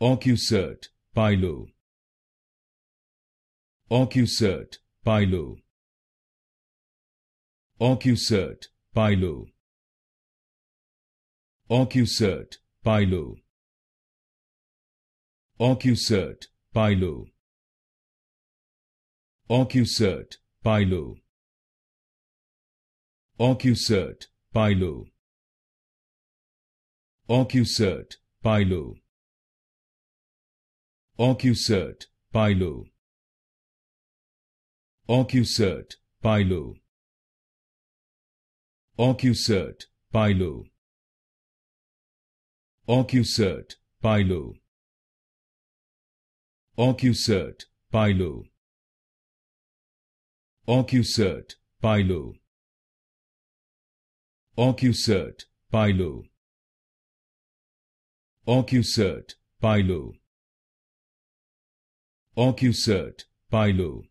OcuCert, Pilo. OcuCert, Pilo. OcuCert, Pilo. OcuCert, Pilo. OcuCert, Pilo. OcuCert, Pilo. OcuCert, Pilo. OcuCert, Pilo. OcuCert, Pilo. OcuCert, Pilo. OcuCert, Pilo. OcuCert, Pilo. OcuCert, Pilo. OcuCert, Pilo. OcuCert, Pilo. OcuCert, Pilo. Orcusert, Pilo